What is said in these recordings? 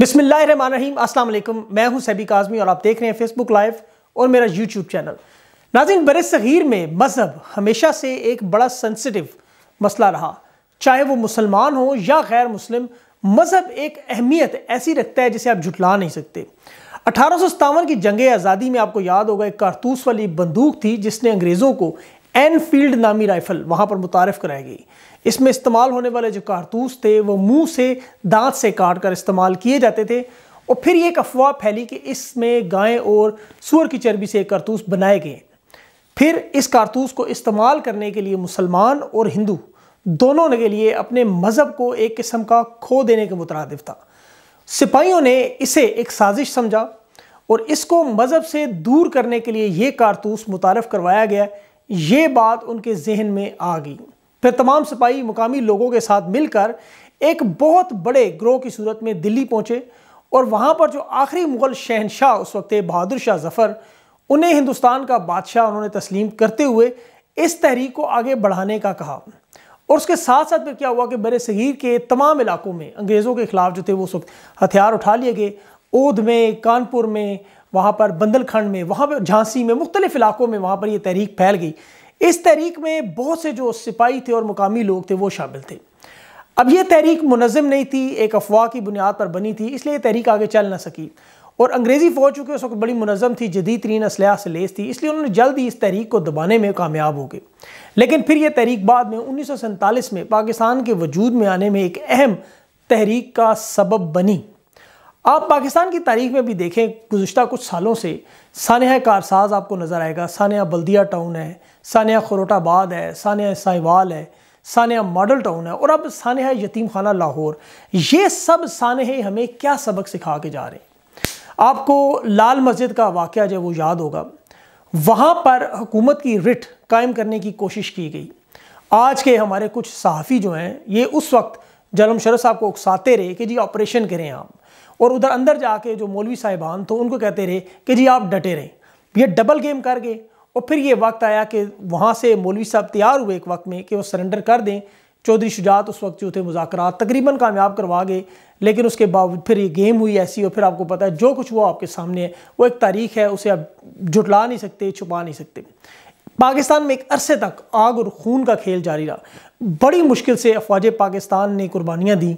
बिसमीम अस्सलाम वालेकुम मैं हूं सैबिक आजमी और आप देख रहे हैं फेसबुक लाइव और मेरा यूट्यूब चैनल नाजिन बर सग़ीर में मज़हब हमेशा से एक बड़ा सेंसिटिव मसला रहा चाहे वो मुसलमान हो या गैर मुस्लिम मज़हब एक अहमियत ऐसी रखता है जिसे आप झुटला नहीं सकते अठारह की जंग आज़ादी में आपको याद होगा एक कारतूस वाली बंदूक थी जिसने अंग्रेज़ों को एनफील्ड नामी राइफल वहाँ पर मुतारफ़ कराई गई इसमें इस्तेमाल होने वाले जो कारतूस थे वो मुंह से दांत से काट कर इस्तेमाल किए जाते थे और फिर ये एक अफवाह फैली कि इसमें गाय और सुअर की चर्बी से कारतूस बनाए गए फिर इस कारतूस को इस्तेमाल करने के लिए मुसलमान और हिंदू दोनों के लिए अपने मज़हब को एक किस्म का खो देने के मुतरदिफ था सिपाहियों ने इसे एक साजिश समझा और इसको मज़हब से दूर करने के लिए ये कारतूस मुतारफ़ करवाया गया ये बात उनके जहन में आ गई फिर तमाम सिपाही मुकामी लोगों के साथ मिलकर एक बहुत बड़े ग्रोह की सूरत में दिल्ली पहुँचे और वहाँ पर जो आखिरी मुग़ल शहनशाह उस वक्त बहादुर शाह जफ़र उन्हें हिंदुस्तान का बादशाह उन्होंने तस्लीम करते हुए इस तहरीक को आगे बढ़ाने का कहा और उसके साथ साथ फिर क्या हुआ कि बड़े सगीर के तमाम इलाकों में अंग्रेज़ों के ख़िलाफ़ जो थे वो उस वक्त हथियार उठा लिए गए ओध में कानपुर में वहाँ पर बंदलखंड में वहाँ पर झांसी में मुख्तलिफ इलाकों में वहाँ पर यह तहरीक फैल गई इस तहरीक में बहुत से जो सिपाही थे और मुकामी लोग थे वो शामिल थे अब यह तहरीक मुनज़म नहीं थी एक अफवाह की बुनियाद पर बनी थी इसलिए तहरीक आगे चल ना सकी और अंग्रेज़ी फ़ौज चूँकि उस वक्त बड़ी मुनज़म थी जदीद तरीन असलह से लेस थी इसलिए उन्होंने जल्द ही इस तहरीक को दबाने में कामयाब हो गए लेकिन फिर यह तहरीक बाद में उन्नीस सौ सैंतालीस में पाकिस्तान के वजूद में आने में एक अहम तहरीक का सबब बनी आप पाकिस्तान की तारीख में भी देखें गुज्तर कुछ सालों से सानिया कारसाज आपको नज़र आएगा सानिया बल्दिया टाउन है सानिया खरोटाबाद है सानिया साहिवाल है सानिया मॉडल टाउन है और अब सानिया यतीम खाना लाहौर ये सब सानहे हमें क्या सबक सिखा के जा रहे हैं आपको लाल मस्जिद का वाक़ जो वो याद होगा वहाँ पर हुकूमत की रिट कायम करने की कोशिश की गई आज के हमारे कुछ सहाफ़ी जो हैं ये उस वक्त जलम शरद साहब को उकसाते रहे कि जी ऑपरेशन करें आप और उधर अंदर जाके जो मौलवी साहिबान तो उनको कहते रहे कि जी आप डटे रहें ये डबल गेम कर गए और फिर ये वक्त आया कि वहाँ से मौलवी साहब तैयार हुए एक वक्त में कि वो सरेंडर कर दें चौधरी शुजात उस वक्त जो थे मुजाकर तकरीबन कामयाब करवा गए लेकिन उसके बावजूद फिर ये गेम हुई ऐसी और फिर आपको पता है जो कुछ हुआ आपके सामने है वो एक तारीख है उसे आप जुटला नहीं सकते छुपा नहीं सकते पाकिस्तान में एक अरसे तक आग और खून का खेल जारी रहा बड़ी मुश्किल से अफवाज पाकिस्तान ने कुर्बानियाँ दी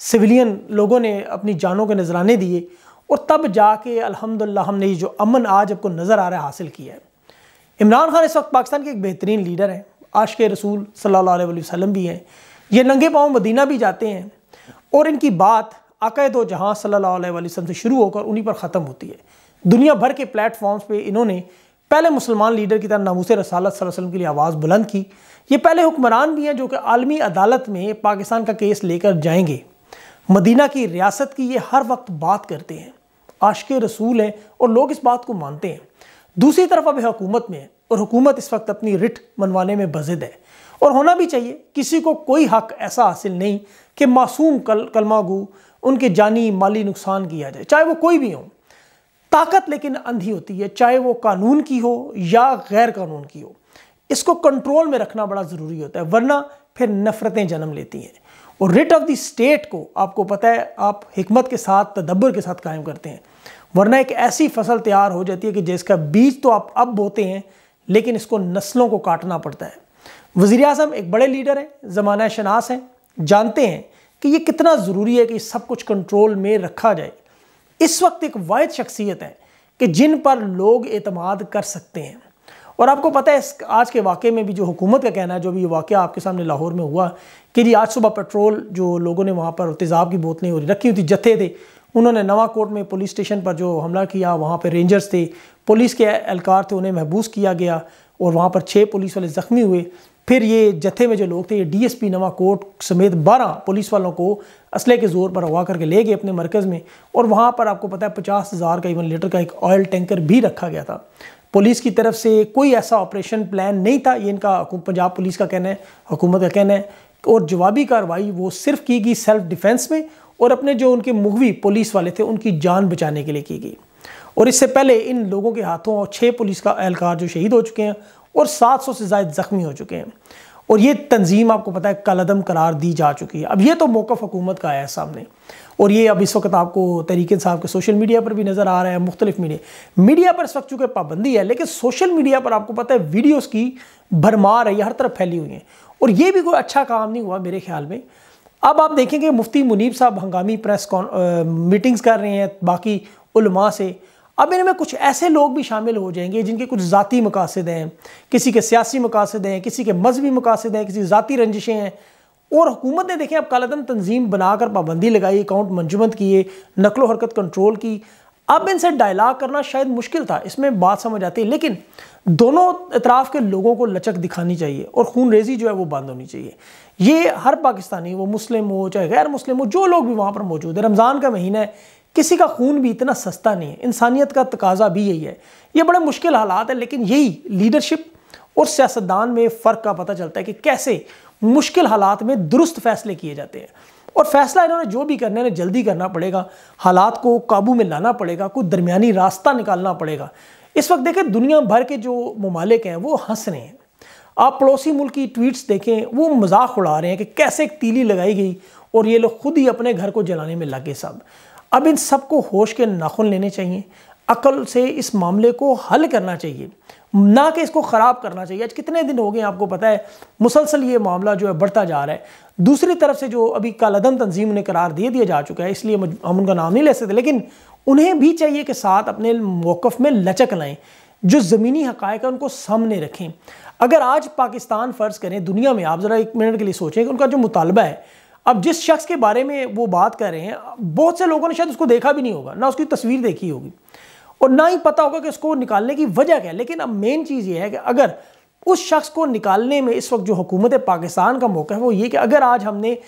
सिविलियन लोगों ने अपनी जानों के नजराने दिए और तब जाके अलहमदिल्ला हमने ये जो अमन आज आपको नज़र आ रहा है हासिल किया है इमरान खान इस वक्त पाकिस्तान के एक बेहतरीन लीडर हैं आश के रसूल सल्ला वसलम भी हैं ये नंगे पाँव मदीना भी जाते हैं और इनकी बात अकैद व जहाँ सल्ला वसम से शुरू होकर उन्हीं पर ख़त्म होती है दुनिया भर के प्लेटफॉर्म्स पर इन्होंने पहले मुसलमान लीडर की तरह नामूस रसालत वसलम के लिए आवाज़ बुलंद की ये पहले हुक्मरान भी हैं जो कि आलमी अदालत में पाकिस्तान का केस लेकर जाएंगे मदीना की रियासत की ये हर वक्त बात करते हैं आशके रसूल हैं और लोग इस बात को मानते हैं दूसरी तरफ अब हुकूमत में है और हुकूमत इस वक्त अपनी रिट मनवाने में बजिद है और होना भी चाहिए किसी को कोई हक ऐसा हासिल नहीं कि मासूम कल कलमागू उनके जानी माली नुकसान किया जाए चाहे वो कोई भी हो ताकत लेकिन अंधी होती है चाहे वो कानून की हो या गैर कानून की हो इसको कंट्रोल में रखना बड़ा ज़रूरी होता है वरना फिर नफ़रतें जन्म लेती हैं और रिट ऑफ द स्टेट को आपको पता है आप हमत के साथ तदब्बर के साथ कायम करते हैं वरना एक ऐसी फसल तैयार हो जाती है कि जिसका बीज तो आप अब बोते हैं लेकिन इसको नस्लों को काटना पड़ता है वज़ी अजम एक बड़े लीडर हैं ज़माना शनास हैं जानते हैं कि ये कितना ज़रूरी है कि सब कुछ कंट्रोल में रखा जाए इस वक्त एक वाद शख्सियत है कि जिन पर लोग अतमाद कर सकते हैं और आपको पता है आज के वाक़े में भी जो हुकूमत का कहना है जो भी ये वाक़ आपके सामने लाहौर में हुआ कि जी आज सुबह पेट्रोल जो लोगों ने वहाँ पर तेज़ाब की बोतलें और रखी हुई थी जत्थे थे उन्होंने नवा कोर्ट में पुलिस स्टेशन पर जो हमला किया वहाँ पर रेंजर्स थे पुलिस के एहलकार थे उन्हें महबूस किया गया और वहाँ पर छः पुलिस वाले ज़ख्मी हुए फिर ये जत्थे में जो लोग थे ये डीएसपी नवा कोर्ट समेत बारह पुलिस वालों को असले के ज़ोर पर अगवा करके ले गए अपने मरकज़ में और वहाँ पर आपको पता है पचास हज़ार का इवन लीटर का एक ऑयल टैंकर भी रखा गया था पुलिस की तरफ से कोई ऐसा ऑपरेशन प्लान नहीं था ये इनका पंजाब पुलिस का कहना है हुकूमत का कहना है और जवाबी कार्रवाई वो सिर्फ की गई सेल्फ डिफेंस में और अपने जो उनके मुगवी पुलिस वाले थे उनकी जान बचाने के लिए की गई और इससे पहले इन लोगों के हाथों और छः पुलिस का एहलकार जो शहीद हो चुके हैं और 700 से ज़ायद ज़ख्मी हो चुके हैं और ये तंजीम आपको पता है कलदम करार दी जा चुकी है अब ये तो मौक़ हुकूमत का आया सामने और ये अब इस वक्त आपको तरीके साहब के सोशल मीडिया पर भी नज़र आ रहा है मुख्तलिफ मीडिया मीडिया पर इस वक्त चूँकि पाबंदी है लेकिन सोशल मीडिया पर आपको पता है वीडियोज़ की भरमार है यह हर तरफ फैली हुई हैं और ये भी कोई अच्छा काम नहीं हुआ मेरे ख्याल में अब आप देखेंगे मुफ्ती मुनीब साहब हंगामी प्रेस कॉन् मीटिंग्स कर रहे हैं बाकी उलमा से अब इनमें कुछ ऐसे लोग भी शामिल हो जाएंगे जिनके कुछ ज़ाती मकासद हैं किसी के सियासी मकासद हैं किसी के मजहबी मकासद हैं किसी ज़ाती रंजिशें हैं और हुकूमत ने देखें अब कालादम तंजीम बनाकर पाबंदी लगाई अकाउंट मंजूमत किए नकलो हरकत कंट्रोल की अब इनसे डायलाग करना शायद मुश्किल था इसमें बात समझ आती है लेकिन दोनों अतराफ़ के लोगों को लचक दिखानी चाहिए और खून रेजी जो है वो बंद होनी चाहिए ये हर पाकिस्तानी वो मुस्लिम हो चाहे गैर मुस्लिम हो जो लोग भी वहाँ पर मौजूद है रमज़ान का महीना है किसी का खून भी इतना सस्ता नहीं है इंसानियत का तकाजा भी यही है ये बड़े मुश्किल हालात है लेकिन यही लीडरशिप और सियासतदान में फ़र्क का पता चलता है कि कैसे मुश्किल हालात में दुरुस्त फैसले किए जाते हैं और फैसला इन्होंने जो भी करना है जल्दी करना पड़ेगा हालात को काबू में लाना पड़ेगा कोई दरमियानी रास्ता निकालना पड़ेगा इस वक्त देखें दुनिया भर के जो ममालिक हैं वो हंस रहे हैं आप पड़ोसी मुल्क की ट्वीट्स देखें वो मजाक उड़ा रहे हैं कि कैसे एक तीली लगाई गई और ये लोग खुद ही अपने घर को जलाने में लगे सब अब इन सबको होश के नाखुन लेने चाहिए अकल से इस मामले को हल करना चाहिए ना कि इसको ख़राब करना चाहिए आज कितने दिन हो गए आपको पता है मुसलसल ये मामला जो है बढ़ता जा रहा है दूसरी तरफ से जो अभी कालादम तंजीम ने करार दे दिया जा चुका है इसलिए हम उनका नाम नहीं ले सकते लेकिन उन्हें भी चाहिए कि साथ अपने मौक़ में लचक लाएँ जो ज़मीनी हक़ है उनको सामने रखें अगर आज पाकिस्तान फ़र्ज़ करें दुनिया में आप ज़रा एक मिनट के लिए सोचें कि उनका जो मुतालबा है अब जिस शख्स के बारे में वो बात कर रहे हैं बहुत से लोगों ने शायद उसको देखा भी नहीं होगा ना उसकी तस्वीर देखी होगी और ना ही पता होगा कि उसको निकालने की वजह क्या है लेकिन अब मेन चीज़ ये है कि अगर उस शख्स को निकालने में इस वक्त जो हुकूमत पाकिस्तान का मौका है वो ये कि अगर आज हमने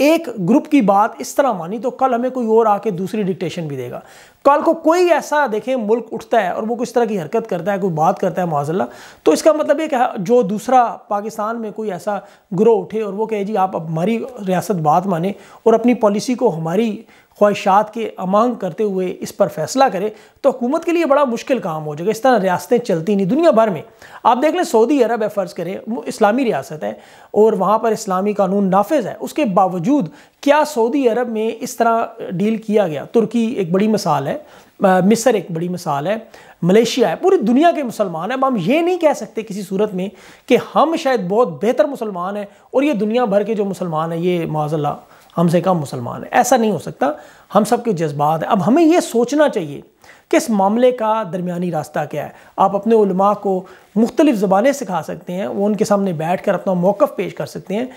एक ग्रुप की बात इस तरह मानी तो कल हमें कोई और आके दूसरी डिक्टेशन भी देगा कल को कोई ऐसा देखे मुल्क उठता है और वो किस तरह की हरकत करता है कोई बात करता है माजल्ला तो इसका मतलब ये कि जो दूसरा पाकिस्तान में कोई ऐसा ग्रोह उठे और वो कहे जी आप हमारी रियासत बात माने और अपनी पॉलिसी को हमारी ख्वाहिशात के अमांग करते हुए इस पर फैसला करे तो हुकूमत के लिए बड़ा मुश्किल काम हो जाएगा इस तरह रियासतें चलती नहीं दुनिया भर में आप देख लें सऊदी अरब है फ़र्ज़ करें वो इस्लामी रियासत है और वहाँ पर इस्लामी कानून नाफज है उसके बावजूद क्या सऊदी अरब में इस तरह डील किया गया तुर्की एक बड़ी मिसाल है मिस्र एक बड़ी मिसाल है मलेशिया है पूरी दुनिया के मुसलमान हैं अब हम ये नहीं कह सकते किसी सूरत में कि हम शायद बहुत बेहतर मुसलमान हैं और ये दुनिया भर के जो मुसलमान हैं ये माजल्ला हमसे कम मुसलमान है ऐसा नहीं हो सकता हम सब के जज्बात हैं अब हमें यह सोचना चाहिए कि इस मामले का दरमियानी रास्ता क्या है आप अपने उलमा को मुख्तलिफ ज़बानें सिखा सकते हैं वो उनके सामने बैठ कर अपना मौक़ पेश कर सकते हैं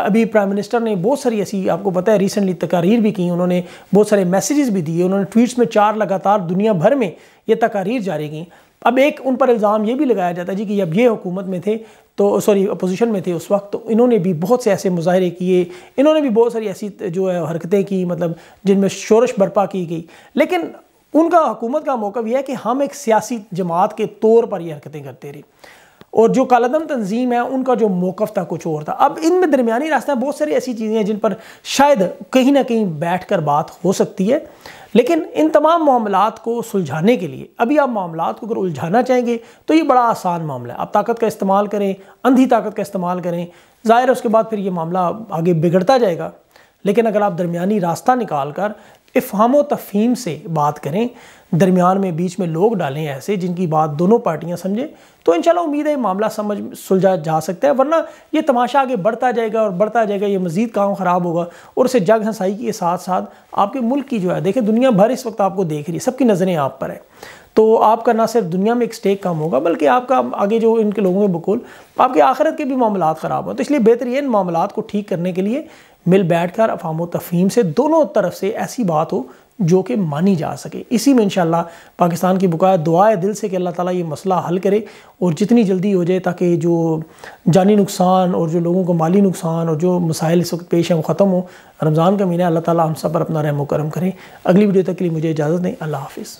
अभी प्राइम मिनिस्टर ने बहुत सारी ऐसी आपको पता है रिसेंटली तकारीर भी की उन्होंने बहुत सारे मैसेजेस भी दिए उन्होंने ट्वीट्स में चार लगातार दुनिया भर में ये तकारीर जारी की अब एक उन पर इल्ज़ाम ये भी लगाया जाता है जी कि अब ये हुकूमत में थे तो सॉरी अपोजिशन में थे उस वक्त तो इन्होंने भी बहुत से ऐसे मुजाहरे किए इन्होंने भी बहुत सारी ऐसी जो है हरकतें की मतलब जिनमें शोरश बर्पा की गई लेकिन उनका हुकूमत का मौक़ यह है कि हम एक सियासी जमात के तौर पर ये हरकतें करते रहे और जो कालादम तंजीम है उनका जो मौक़ था कुछ और था अब इनमें दरमियानी रास्ता बहुत सारी ऐसी चीज़ें हैं जिन पर शायद कहीं ना कहीं बैठ कर बात हो सकती है लेकिन इन तमाम मामला को सुलझाने के लिए अभी आप मामला को अगर उलझाना चाहेंगे तो ये बड़ा आसान मामला है आप ताकत का इस्तेमाल करें अंधी ताकत का इस्तेमाल करें ज़ाहिर है उसके बाद फिर ये मामला आगे बिगड़ता जाएगा लेकिन अगर आप दरमिया रास्ता निकाल कर इफहमो तफ़ीम से बात करें दरमियान में बीच में लोग डालें ऐसे जिनकी बात दोनों पार्टियां समझें तो इंशाल्लाह उम्मीद है मामला समझ सुलझा जा सकता है वरना ये तमाशा आगे बढ़ता जाएगा और बढ़ता जाएगा ये मज़ीद काम ख़राब होगा और उसे जग हंसाई के साथ साथ आपके मुल्क की जो है देखें दुनिया भर इस वक्त आपको देख रही है सबकी नज़रें आप पर है तो आपका ना सिर्फ दुनिया में एक स्टेक कम होगा बल्कि आपका आगे जो इनके लोगों में बकूल आपके आखिरत के भी मामला ख़राब हों तो इसलिए बेहतर ये इन मामला को ठीक करने के लिए मिल बैठ कर अफाम तफहीम से दोनों तरफ से ऐसी बात हो जो कि मानी जा सके इसी में इंशाल्लाह पाकिस्तान की बुका दुआए दिल से कि अल्लाह ताला ये मसला हल करे और जितनी जल्दी हो जाए ताकि जो जानी नुकसान और जो लोगों को माली नुकसान और जो मसाइल इस वक्त पेश हैं वो ख़त्म हो रमज़ान का महीना अल्लाह ताला हम सब पर अपना रहम करम करें अगली वीडियो तक के लिए मुझे इजाज़त दें अल्लाह हाफिज़